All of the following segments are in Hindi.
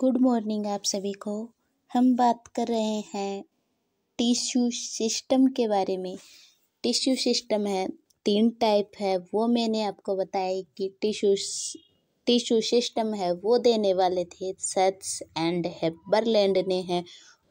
गुड मॉर्निंग आप सभी को हम बात कर रहे हैं टिश्यू सिस्टम के बारे में टिश्यू सिस्टम है तीन टाइप है वो मैंने आपको बताया कि टिश्यू टिश्यू सिस्टम है वो देने वाले थे सच एंड हेबरलैंड ने है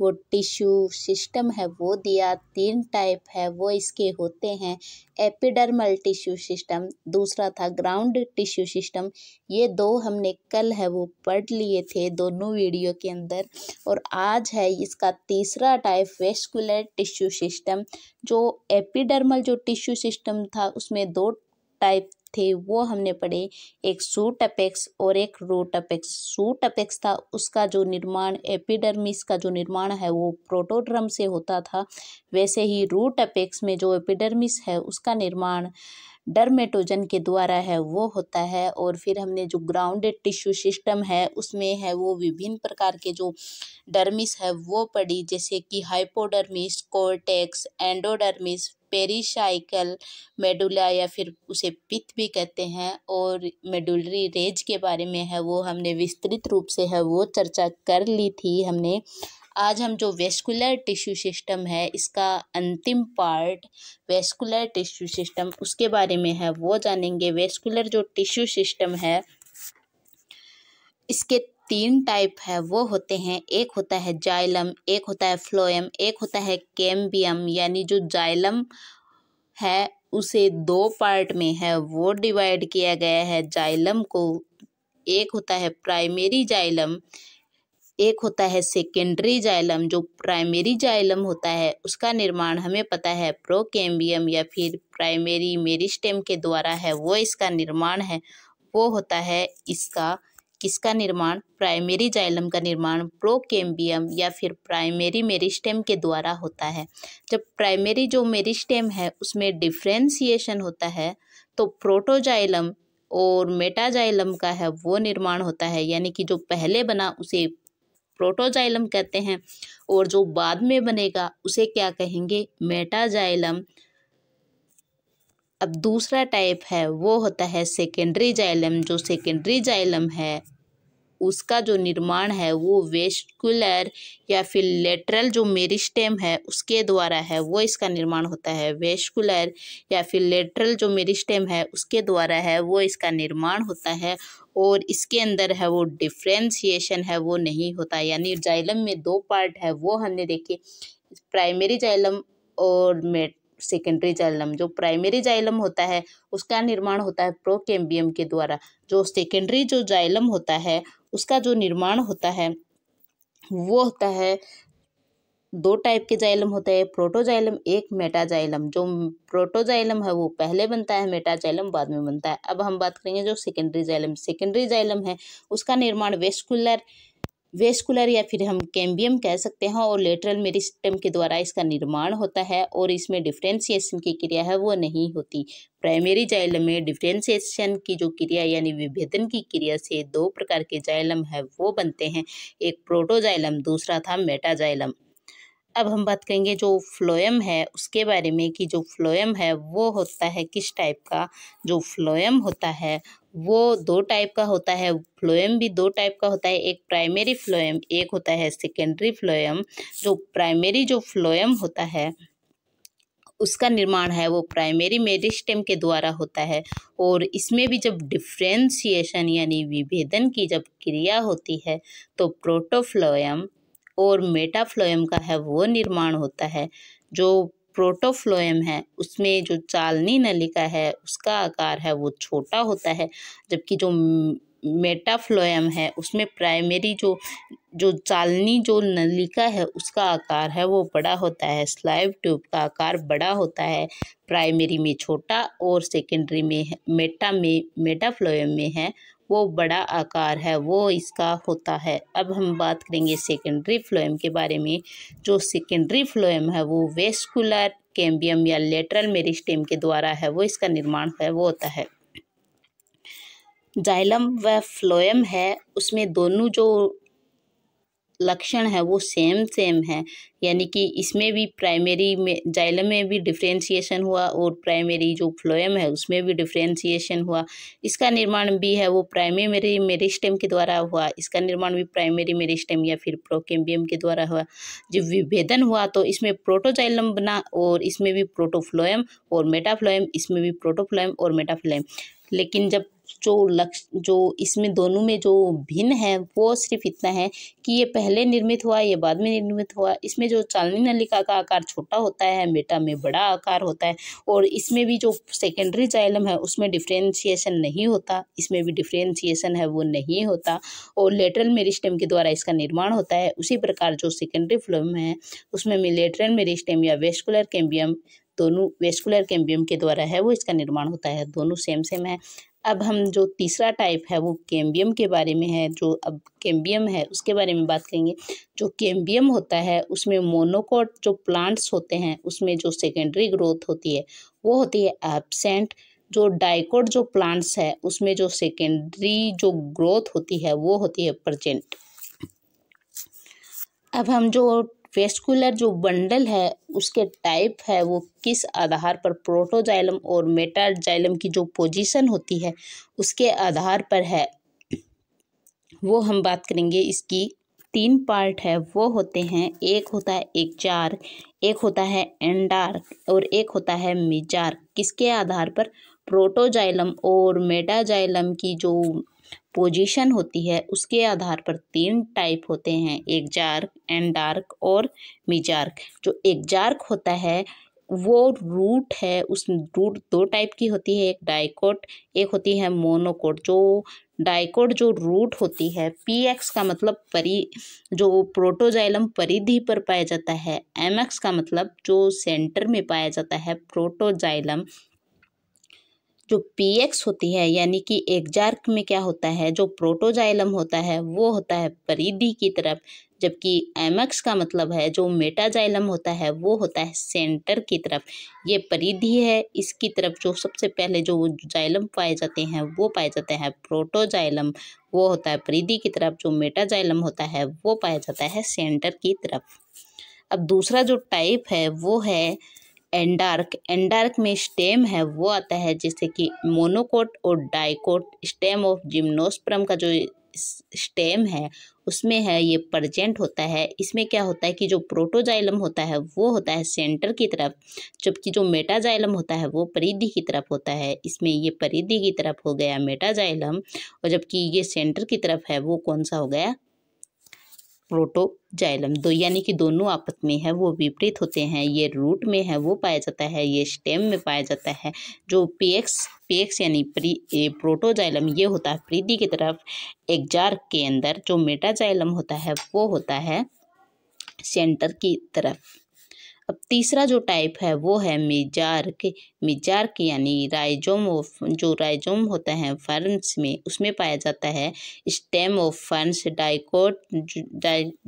वो टिश्यू सिस्टम है वो दिया तीन टाइप है वो इसके होते हैं एपिडर्मल टिश्यू सिस्टम दूसरा था ग्राउंड टिश्यू सिस्टम ये दो हमने कल है वो पढ़ लिए थे दोनों वीडियो के अंदर और आज है इसका तीसरा टाइप वेस्कुलर टिश्यू सिस्टम जो एपिडर्मल जो टिश्यू सिस्टम था उसमें दो टाइप थे वो हमने पढ़े एक सूट अपेक्स और एक रूट अपेक्स सूट अपेक्स था उसका जो निर्माण एपिडर्मिस का जो निर्माण है वो प्रोटोड्रम से होता था वैसे ही रूट अपेक्स में जो एपिडर्मिस है उसका निर्माण डरमेटोजन के द्वारा है वो होता है और फिर हमने जो ग्राउंडेड टिश्यू सिस्टम है उसमें है वो विभिन्न प्रकार के जो डर्मिस है वो पड़ी जैसे कि hypodermis cortex endodermis pericycle medulla या फिर उसे पित्त भी कहते हैं और मेडुलरी रेज के बारे में है वो हमने विस्तृत रूप से है वो चर्चा कर ली थी हमने आज हम जो वेस्कुलर टिश्यू सिस्टम है इसका अंतिम पार्ट वेस्कुलर टिश्यू सिस्टम उसके बारे में है वो जानेंगे वेस्कुलर जो टिश्यू सिस्टम है इसके तीन टाइप है वो होते हैं एक होता है जाइलम एक होता है फ्लोएम एक होता है कैम्बियम यानी जो जाइलम है उसे दो पार्ट में है वो डिवाइड किया गया है जाइलम को एक होता है प्राइमरी जाइलम एक होता है सेकेंडरी जाइलम जो प्राइमरी जाइलम होता है उसका निर्माण हमें पता है प्रोकेम्बियम या फिर प्राइमरी मेरिस्टेम के द्वारा है वो इसका निर्माण है वो होता है इसका किसका निर्माण प्राइमरी जाइलम का निर्माण प्रोकेम्बियम या फिर प्राइमरी मेरिस्टेम के द्वारा होता है जब प्राइमरी जो मेरिस्टेम है उसमें डिफ्रेंसिएशन होता है तो प्रोटोजाइलम और मेटाजाइलम का है वो निर्माण होता है यानी कि जो पहले बना उसे प्रोटोजाइलम कहते हैं और जो बाद में बनेगा उसे क्या कहेंगे मेटाजाइलम अब दूसरा टाइप है वो होता है सेकेंडरी जाइलम जो सेकेंडरी जाइलम है उसका जो निर्माण है वो वेस्कुलर या फिर लेटरल जो मेरिस्टेम है उसके द्वारा है वो इसका निर्माण होता है वेस्कुलर या फिर लेटरल जो मेरिस्टेम है उसके द्वारा है वो इसका निर्माण होता है और इसके अंदर है वो डिफ्रेंसीशन है वो नहीं होता यानी जाइलम में दो पार्ट है वो हमने देखे प्राइमरी जाइलम और मेट सेकेंडरी जाइलम जो प्राइमरी जाइलम होता है उसका निर्माण होता है प्रोकेम्बियम के द्वारा जो सेकेंडरी जो जाइलम होता है उसका जो निर्माण होता है वो होता है दो टाइप के जाइलम होते हैं प्रोटोजाइलम एक मेटाजाइलम जो प्रोटोजाइलम है वो पहले बनता है मेटाजाइलम बाद में बनता है अब हम बात करेंगे जो सेकेंडरी जाइलम सेकेंडरी जाइलम है उसका निर्माण वेस्कुलर वेस्कुलर या फिर हम कैम्बियम कह सकते हैं और लेटरल मेरिस्टम के द्वारा इसका निर्माण होता है और इसमें डिफ्रेंसिएशन की क्रिया है वो नहीं होती प्राइमरी जाइलम में डिफ्रेंसिएशन की जो क्रिया यानी विभेदन की क्रिया से दो प्रकार के जाइलम है वो बनते हैं एक प्रोटोजाइलम दूसरा था मेटाजाइलम अब हम बात करेंगे जो फ्लोएम है उसके बारे में कि जो फ्लोएम है वो होता है किस टाइप का जो फ्लोएम होता है वो दो टाइप का होता है फ्लोएम भी दो टाइप का होता है एक प्राइमरी फ्लोएम एक होता है सेकेंडरी फ्लोएम जो प्राइमरी जो फ्लोएम होता है उसका निर्माण है वो प्राइमरी मेरिस्टेम के द्वारा होता है और इसमें भी जब डिफ्रेंशिएशन यानी विभेदन की जब क्रिया होती है तो प्रोटोफ्लोएम और मेटाफ्लोएम का है वो निर्माण होता है जो प्रोटोफ्लोएम है उसमें जो चालनी नलिका है उसका आकार है वो छोटा होता है जबकि जो मेटाफ्लोएम है उसमें प्राइमरी जो जो चालनी जो नलिका है उसका आकार है वो बड़ा होता है स्लाइव ट्यूब का आकार बड़ा होता है प्राइमरी में छोटा और सेकेंडरी में मेटा में मेटाफ्लोएम में है वो बड़ा आकार है वो इसका होता है अब हम बात करेंगे सेकेंडरी फ्लोएम के बारे में जो सेकेंडरी फ्लोएम है वो वेस्कुलर कैम्बियम या लेटरल मेरिस्टेम के द्वारा है वो इसका निर्माण है वो होता है जाइलम व फ्लोएम है उसमें दोनों जो लक्षण है वो सेम सेम है यानी कि इसमें भी प्राइमरी में जाइलम में भी डिफ्रेंसीशन हुआ और प्राइमरी जो फ्लोएम है उसमें भी डिफ्रेंसीशन हुआ इसका निर्माण भी है वो प्राइमरी मेरिस्टेम के द्वारा हुआ इसका निर्माण भी प्राइमरी मेरिस्टेम या फिर प्रोकेम्बियम के द्वारा हुआ जब विभेदन हुआ तो इसमें प्रोटोजाइलम बना और इसमें भी प्रोटोफ्लोएम और मेटाफ्लोएम इसमें भी प्रोटोफ्लोएम और मेटाफ्लोएम लेकिन जब जो लक्ष जो इसमें दोनों में जो भिन्न है वो सिर्फ इतना है कि ये पहले निर्मित हुआ ये बाद में निर्मित हुआ इसमें जो चालनी नलिका का आकार छोटा होता है मेटा में बड़ा आकार होता है और इसमें भी जो सेकेंडरी जाइलम है उसमें डिफ्रेंशिएशन नहीं होता इसमें भी डिफ्रेंशिएशन है वो नहीं होता और लेटरल मेरिस्टेम के द्वारा इसका निर्माण होता है उसी प्रकार जो सेकेंडरी फ्लोम है उसमें लेटरल मेरिस्टेम या वेस्कुलर कैम्बियम दोनों वेस्कुलर कैम्बियम के द्वारा है वो इसका निर्माण होता है दोनों सेम सेम है अब हम जो तीसरा टाइप है वो कैम्बियम के बारे में है जो अब कैम्बियम है उसके बारे में बात करेंगे जो कैम्बियम होता है उसमें मोनोकोट जो प्लांट्स होते हैं उसमें जो सेकेंडरी ग्रोथ होती है वो होती है एबसेंट जो डाइकोट जो प्लांट्स है उसमें जो सेकेंडरी जो ग्रोथ होती है वो होती है प्रजेंट अब हम जो वेस्कुलर जो बंडल है उसके टाइप है वो किस आधार पर प्रोटोजाइलम और मेटाजाइलम की जो पोजीशन होती है उसके आधार पर है वो हम बात करेंगे इसकी तीन पार्ट है वो होते हैं एक होता है एक चार एक होता है एंडार और एक होता है मिजार किसके आधार पर प्रोटोजाइलम और मेटाजाइलम की जो पोजीशन होती है उसके आधार पर तीन टाइप होते हैं एक जार्क एंडार्क और मिजार्क जो एक जार्क होता है वो रूट है उस रूट दो टाइप की होती है एक डाइकोट एक होती है मोनोकोट जो डाइकोट जो रूट होती है पी एक्स का मतलब परि जो प्रोटोजाइलम परिधि पर पाया जाता है एम एक्स का मतलब जो सेंटर में पाया जाता है प्रोटोजाइलम जो एक्स होती है यानी कि एग्जार्क में क्या होता है जो प्रोटोजाइलम होता है वो होता है परिधि की तरफ जबकि एमक्स का मतलब है जो मेटाजाइलम होता है वो होता है सेंटर की तरफ ये परिधि है इसकी तरफ जो सबसे पहले जो जाइलम पाए जाते हैं वो पाए जाते हैं प्रोटोजाइलम वो होता है परिधि की तरफ जो मेटाजाइलम होता है वो पाया जाता है सेंटर की तरफ अब दूसरा जो टाइप है वो है एंडार्क एंडार्क में स्टेम है वो आता है जैसे कि मोनोकोट और डाइकोट स्टेम ऑफ जिम्नोस्प्रम का जो स्टेम है उसमें है ये प्रजेंट होता है इसमें क्या होता है कि जो प्रोटोजाइलम होता है वो होता है सेंटर की तरफ जबकि जो मेटाजाइलम होता है वो परिधि की तरफ होता है इसमें ये परिधि की तरफ हो गया मेटाजाइलम और जबकि ये सेंटर की तरफ है वो कौन सा हो गया प्रोटोजाइलम दो यानी कि दोनों आपस में है वो विपरीत होते हैं ये रूट में है वो पाया जाता है ये स्टेम में पाया जाता है जो पेक्स पेक्स यानी प्री प्रोटोजाइलम ये होता है प्रीति की तरफ जार के अंदर जो मेटाजाइलम होता है वो होता है सेंटर की तरफ अब तीसरा जो टाइप है वो है मिजार्क मिजार्क यानी राइजोम ऑफ जो राइजोम होता है फर्न्स में उसमें पाया जाता है stem of ferns dicot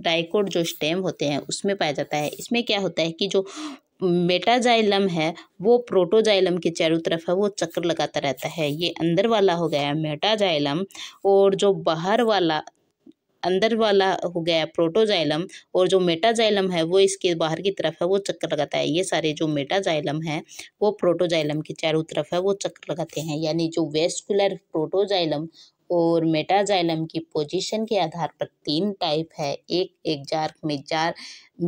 dicot जो स्टेम होते हैं उसमें पाया जाता है इसमें क्या होता है कि जो मेटाजाइलम है वो प्रोटोजाइलम के चारों तरफ है वो चक्कर लगाता रहता है ये अंदर वाला हो गया मेटाजाइलम और जो बाहर वाला अंदर वाला हो गया प्रोटोजाइलम और जो मेटाजाइलम है वो इसके बाहर की तरफ है वो चक्कर लगाता है ये सारे जो मेटाजाइलम है वो प्रोटोजाइलम के चारों तरफ है वो चक्कर लगाते हैं यानी जो वेस्कुलर प्रोटोजाइलम और मेटाजाइलम की पोजीशन के आधार पर तीन टाइप है एक एग्जार्क मिजार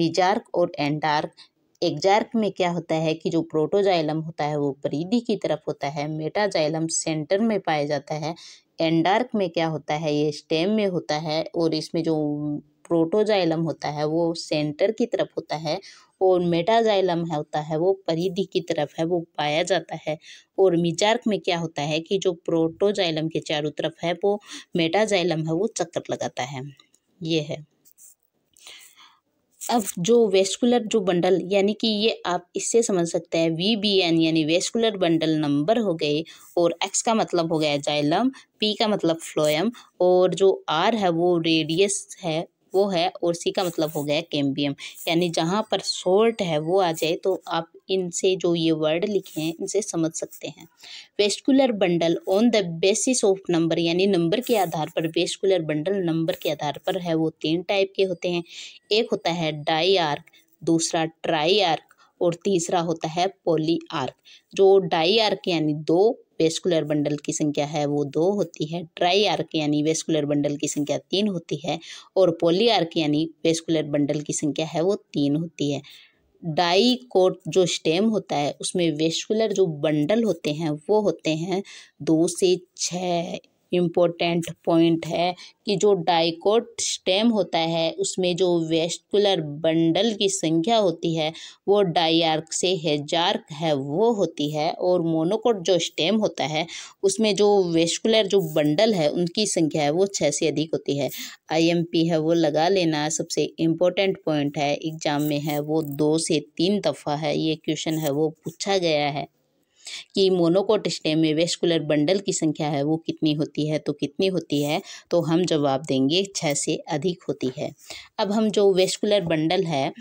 मिजार्क और एंडार्क एग्जार्क में क्या होता है कि जो प्रोटोजाइलम होता है वो परिधि की तरफ होता है मेटाजाइलम सेंटर में पाया जाता है एंडार्क में क्या होता है ये स्टेम में होता है और इसमें जो प्रोटोजाइलम होता है वो सेंटर की तरफ होता है और मेटाजाइलम होता है वो परिधि की तरफ है वो पाया जाता है और मिजार्क में क्या होता है कि जो प्रोटोजाइलम के चारों तरफ है वो मेटाजाइलम है वो चक्कर लगाता है ये है अब जो वेस्कुलर जो बंडल यानी कि ये आप इससे समझ सकते हैं वी बी एन यानी वेस्कुलर बंडल नंबर हो गए और एक्स का मतलब हो गया जाइलम पी का मतलब फ्लोएम और जो आर है वो रेडियस है वो है और सी का मतलब हो गया कैम्बियम यानी जहाँ पर सोल्ट है वो आ जाए तो आप इनसे जो ये वर्ड लिखे हैं इनसे समझ सकते हैं vascular bundle on the basis of number यानी नंबर के आधार पर वेस्कुलर बंडल नंबर के आधार पर है वो तीन टाइप के होते हैं एक होता है डाई आर्क दूसरा ट्राई आर्क और तीसरा होता है पोली आर्क जो डाई आर्क यानी दो वेस्कुलर बंडल की संख्या है वो दो होती है ट्राई आर्क यानी वेस्कुलर बंडल की संख्या तीन होती है और पोली आर्क यानी वेस्कुलर बंडल की संख्या है वो तीन होती है डाई कोट जो स्टेम होता है उसमें वेस्कुलर जो बंडल होते हैं वो होते हैं दो से छः इम्पोर्टेंट पॉइंट है कि जो डाइकोट स्टेम होता है उसमें जो वेस्कुलर बंडल की संख्या होती है वो डाइआर्क से हेजार्क है वो होती है और मोनोकोट जो स्टेम होता है उसमें जो वेस्कुलर जो बंडल है उनकी संख्या है वो छः से अधिक होती है आईएमपी है वो लगा लेना सबसे इम्पोर्टेंट पॉइंट है एग्जाम में है वो दो से तीन दफ़ा है ये क्वेश्चन है वो पूछा गया है कि मोनोकोट स्टेम में वेस्कुलर बंडल की संख्या है वो कितनी होती है तो कितनी होती है तो हम जवाब देंगे छः से अधिक होती है अब हम जो वेस्कुलर बंडल है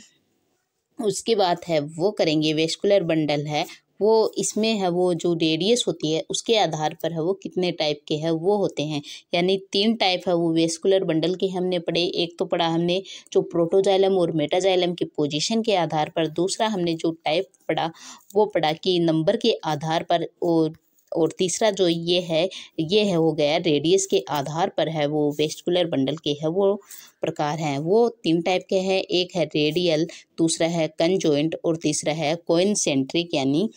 उसके बाद है वो करेंगे वेस्कुलर बंडल है वो इसमें है वो जो रेडियस होती है उसके आधार पर है वो कितने टाइप के हैं वो होते हैं यानी तीन टाइप है वो वेस्कुलर बंडल के हमने पढ़े एक तो पढ़ा हमने जो प्रोटोजाइलम और मेटाजाइलम की पोजीशन के आधार पर दूसरा हमने जो टाइप पढ़ा वो पढ़ा कि नंबर के आधार पर और और तीसरा जो ये है ये है हो गया रेडियस के आधार पर है वो वेस्टकुलर बंडल के है वो प्रकार हैं वो तीन टाइप के हैं एक है रेडियल दूसरा है कंजॉइंट और तीसरा है कोइनसेंट्रिक यानी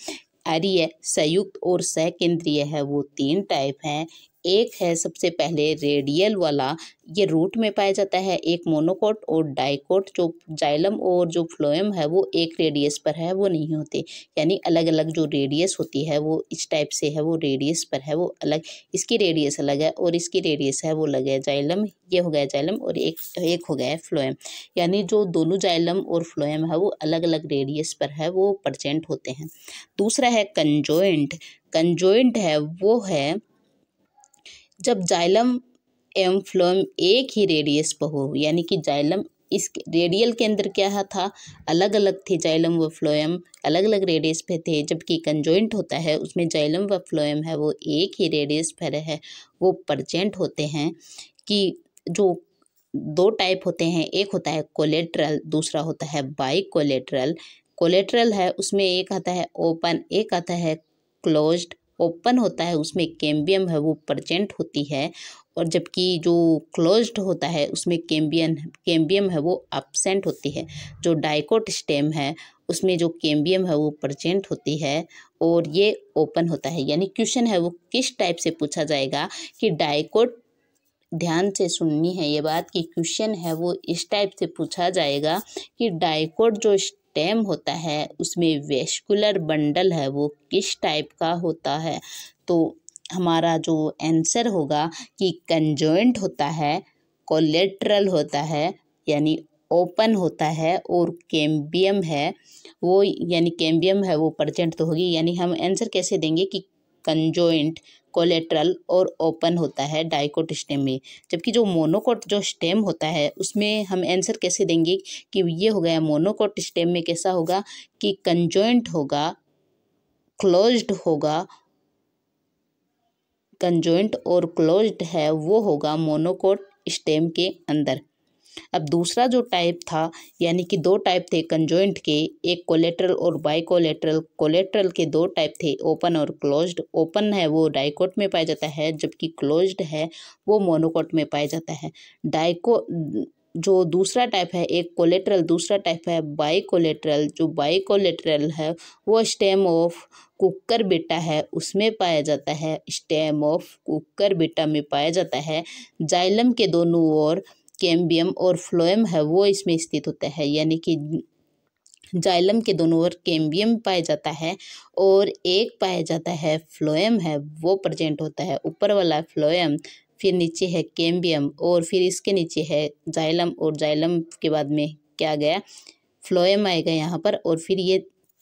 आर्य संयुक्त और सकेंद्रीय है वो तीन टाइप हैं एक है सबसे पहले रेडियल वाला ये रूट में पाया जाता है एक मोनोकोट और डाइकोट जो जाइलम और जो फ्लोएम है वो एक रेडियस पर है वो नहीं होते यानी अलग अलग जो रेडियस होती है वो इस टाइप से है वो रेडियस पर है वो अलग इसकी रेडियस अलग है और इसकी रेडियस है वो अलग है जाइलम ये हो गया जाइलम और एक एक हो गया फ्लोएम यानी जो दोनों जाइलम और फ्लोएम है वो अलग अलग रेडियस पर है वो प्रजेंट होते हैं दूसरा है कंजोइंट कंजोइंट है वो है जब जाइलम एवं फ्लोएम एक ही रेडियस पर हो यानी कि जाइलम इस रेडियल केंद्र क्या था अलग अलग थे जाइलम व फ्लोएम अलग अलग रेडियस पे थे जबकि कंजॉइंट होता है उसमें जाइलम व फ्लोएम है वो एक ही रेडियस पर है वो प्रजेंट होते हैं कि जो दो टाइप होते हैं एक होता है कोलेट्रल दूसरा होता है बाई कोलेट्रल कोलेट्रल है उसमें एक आता है ओपन एक आता है क्लोज्ड ओपन होता है उसमें कैम्बियम है वो प्रजेंट होती है और जबकि जो क्लोज्ड होता है उसमें कैम्बियन कैम्बियम है वो अपसेंट होती है जो डाइकोट स्टेम है उसमें जो कैम्बियम है वो प्रजेंट होती है और ये ओपन होता है यानी क्वेश्चन है वो किस टाइप से पूछा जाएगा कि डाइकोट ध्यान से सुननी है ये बात कि क्वेश्चन है वो इस टाइप से पूछा जाएगा कि डाइकोट जो स्टेम होता है उसमें वेस्कुलर बंडल है वो किस टाइप का होता है तो हमारा जो आंसर होगा कि कंजॉइंट होता है कोलेट्रल होता है यानी ओपन होता है और कैम्बियम है वो यानी कैम्बियम है वो प्रजेंट तो होगी यानी हम आंसर कैसे देंगे कि कंजॉइंट कोलेट्रल और ओपन होता है डाइकोट स्टेम में जबकि जो मोनोकोट जो स्टेम होता है उसमें हम आंसर कैसे देंगे कि ये हो गया मोनोकोट स्टेम में कैसा होगा कि कंजॉइंट होगा क्लोज्ड होगा कंजॉइंट और क्लोज्ड है वो होगा मोनोकोट स्टेम के अंदर अब दूसरा जो टाइप था यानी कि दो टाइप थे कंजॉइंट के एक कोलेट्रल और बाइकोलेट्रल कोलेट्रल के दो टाइप थे ओपन और क्लोज्ड ओपन है वो डाइकोट में पाया जाता है जबकि क्लोज्ड है वो मोनोकोट में पाया जाता है डाइको जो दूसरा टाइप है एक कोलेट्रल दूसरा टाइप है बाइकोलेट्रल जो बाइकोलेट्रल है वो स्टेम ऑफ कुकर बेटा है उसमें पाया जाता है स्टेम ऑफ कुकर बेटा में पाया जाता है जाइलम के दोनों ओर कैम्बियम और फ्लोएम है वो इसमें स्थित होता है यानी कि जाइलम के दोनों ओर कैम्बियम पाया जाता है और एक पाया जाता है फ्लोएम है वो प्रजेंट होता है ऊपर वाला फ्लोएम फिर नीचे है कैम्बियम और फिर इसके नीचे है जाइलम और जाइलम के बाद में क्या गया फ्लोएम आएगा यहाँ पर और फिर ये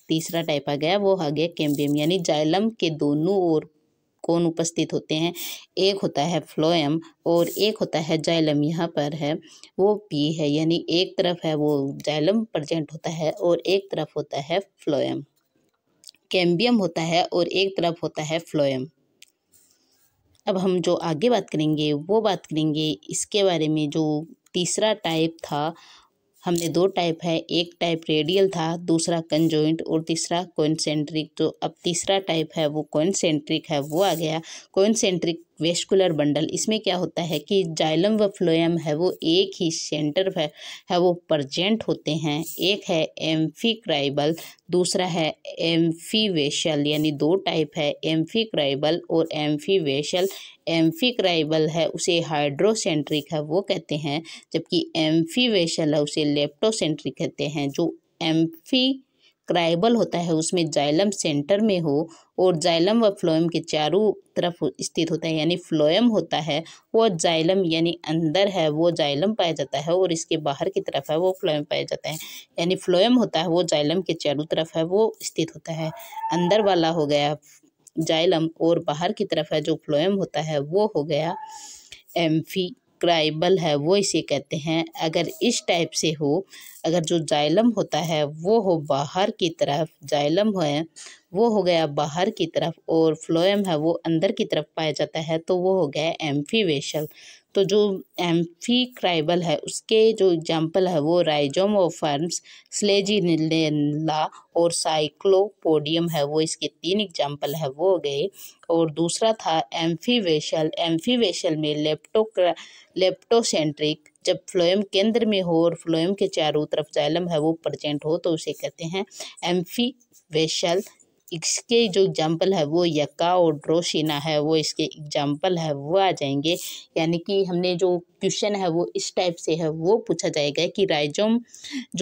तीसरा टाइप आ गया वो आ गया कैम्बियम यानी जाइलम के दोनों ओर कौन उपस्थित होते हैं एक होता है फ्लोएम और एक होता है जाइलम यहाँ पर है वो पी है यानी एक तरफ है वो जाइलम प्रजेंट होता है और एक तरफ होता है फ्लोएम कैम्बियम होता है और एक तरफ होता है फ्लोएम अब हम जो आगे बात करेंगे वो बात करेंगे इसके बारे में जो तीसरा टाइप था हमने दो टाइप है एक टाइप रेडियल था दूसरा कंजोइंट और तीसरा कोइंसेंट्रिक जो तो अब तीसरा टाइप है वो कोइंसेंट्रिक है वो आ गया कोइंसेंट्रिक वेस्कुलर बंडल इसमें क्या होता है कि जाइलम व फ्लोएम है वो एक ही सेंटर है, है वो प्रजेंट होते हैं एक है एम्फीक्राइबल दूसरा है एम्फीवेशल यानी दो टाइप है एम्फीक्राइबल और एम्फीवेशल एम्फीक्राइबल है उसे हाइड्रोसेंट्रिक है वो कहते हैं जबकि एम्फीवेशल है उसे लेप्टोसेंट्रिक कहते हैं जो एम्फी क्राइबल होता है उसमें जाइलम सेंटर में हो और जाइलम व फ्लोएम के चारों तरफ स्थित होता है यानी फ्लोएम होता है वो जाइलम यानी अंदर है वो जाइलम पाया जाता है और इसके बाहर की तरफ है वो फ्लोएम पाया जाता है यानी फ्लोएम होता है वो जाइलम के चारों तरफ है वो स्थित होता है अंदर वाला हो गया जाइलम और बाहर की तरफ है जो फ्लोएम होता है वो हो गया एम्फी क्राइबल है वो इसे कहते हैं अगर इस टाइप से हो अगर जो जाइलम होता है वो हो बाहर की तरफ जाइलम है वो हो गया बाहर की तरफ और फ्लोएम है वो अंदर की तरफ पाया जाता है तो वो हो गया एम्फीवेशल तो जो एम्फीक्राइबल है उसके जो एग्जाम्पल है वो राइजोम फर्म्स स्लेजिनेला और साइक्लोपोडियम है वो इसके तीन एग्जाम्पल है वो गए और दूसरा था एम्फीवेशल एम्फीवेशल में लेप्टो लेप्टोसेंट्रिक जब फ्लोएम केंद्र में हो और फ्लोएम के चारों तरफ जैलम है वो प्रजेंट हो तो उसे कहते हैं एम्फीवेशल इसके जो एग्जाम्पल है वो यक्का और ड्रोशीना है वो इसके एग्जाम्पल है वो आ जाएंगे यानी कि हमने जो क्वेश्चन है वो इस टाइप से है वो पूछा जाएगा कि राइजोम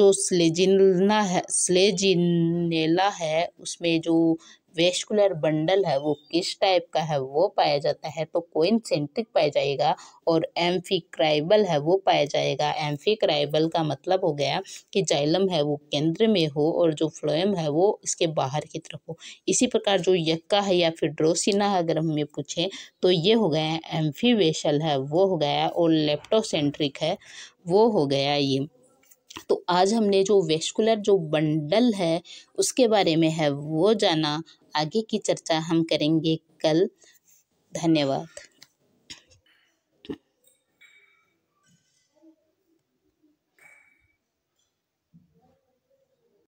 जो स्लेजिना है स्लेजिनेला है उसमें जो वेस्कुलर बंडल है वो किस टाइप का है वो पाया जाता है तो कोइंसेंट्रिक पाया जाएगा और एम्फिक्राइबल है वो पाया जाएगा एम्फिक्राइबल का मतलब हो गया कि जाइलम है वो केंद्र में हो और जो फ्लोएम है वो इसके बाहर की तरफ हो इसी प्रकार जो यक्का है या फिर ड्रोसिना अगर हमें पूछें तो ये हो गया एम्फीवेशल है वो हो गया और लेप्टोसेंट्रिक है वो हो गया ये तो आज हमने जो वेस्कुलर जो बंडल है उसके बारे में है वो जाना आगे की चर्चा हम करेंगे कल धन्यवाद